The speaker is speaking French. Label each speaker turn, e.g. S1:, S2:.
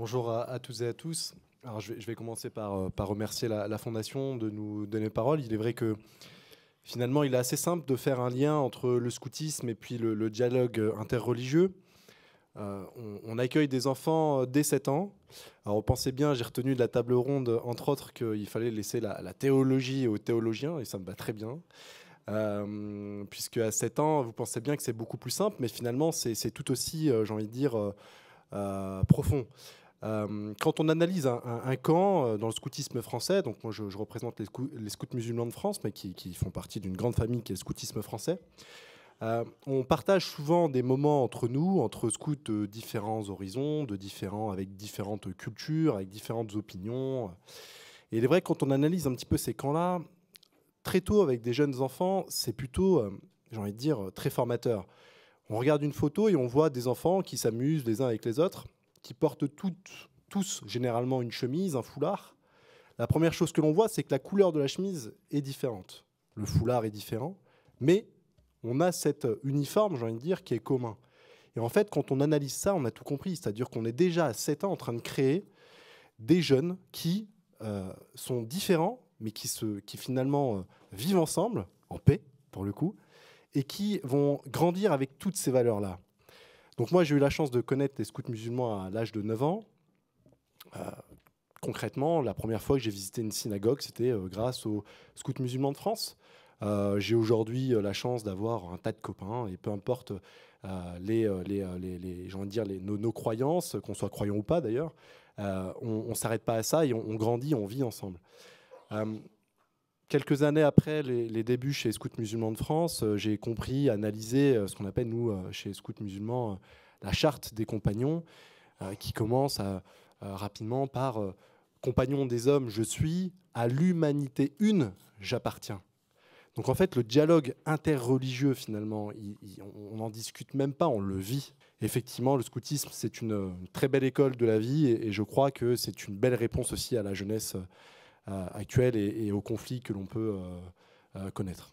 S1: Bonjour à, tous toutes et à tous. Alors, je, vais, commencer par, euh, remercier la, Fondation de nous donner parole. Il est vrai que finalement, il est assez simple de faire un lien entre le scoutisme et puis le, dialogue interreligieux. Euh, on, accueille des enfants euh, dès 7 ans. Alors pensez bien, j'ai retenu de la table ronde, entre autres, qu'il fallait laisser la, théologie aux théologiens, et ça me va très bien. puisque à 7 ans, vous pensez bien que c'est beaucoup plus simple, mais finalement, c'est tout aussi, j'ai envie de dire, profond. Euh, quand on analyse un, camp euh, dans le scoutisme français, donc moi je, représente les, scouts, les scouts musulmans de France, mais qui, font partie d'une grande famille qui est le scoutisme français, euh, on partage souvent des moments entre nous, entre scouts de différents horizons, de différents, avec différentes cultures, avec différentes opinions. Et il est vrai que quand on analyse un petit peu ces camps-là, très tôt avec des jeunes enfants, c'est plutôt, j'ai envie de dire, très formateur. On regarde une photo et on voit des enfants qui s'amusent les uns avec les autres qui portent toutes, tous généralement une chemise, un foulard, la première chose que l'on voit, c'est que la couleur de la chemise est différente. Le foulard est différent, mais on a cet uniforme, j'ai envie de dire, qui est commun. Et en fait, quand on analyse ça, on a tout compris. C'est-à-dire qu'on est déjà à 7 ans en train de créer des jeunes qui euh, sont différents, mais qui, se, qui finalement euh, vivent ensemble, en paix, pour le coup, et qui vont grandir avec toutes ces valeurs-là. Donc moi, j'ai eu la chance de connaître les scouts musulmans à l'âge de 9 ans. Euh, concrètement, la première fois que j'ai visité une synagogue, c'était euh, grâce aux scouts musulmans de France. Euh, j'ai aujourd'hui la chance d'avoir un tas de copains et peu importe les, les, les, dire, nos, nos, croyances, qu'on soit croyant ou pas d'ailleurs, on ne s'arrête pas à ça et on, on grandit, on vit ensemble. Quelques années après les, débuts chez Scouts musulmans de France, euh, j'ai compris, analysé euh, ce qu'on appelle, nous, euh, chez Scouts musulmans, la charte des compagnons, qui commence rapidement par Compagnon des hommes, je suis, à l'humanité une, j'appartiens. Donc en fait, le dialogue interreligieux, finalement, on n'en discute même pas, on le vit. Effectivement, le scoutisme, c'est une, très belle école de la vie et je crois que c'est une belle réponse aussi à la jeunesse. Euh, actuelle et, et, aux conflits que l'on peut euh, euh, connaître.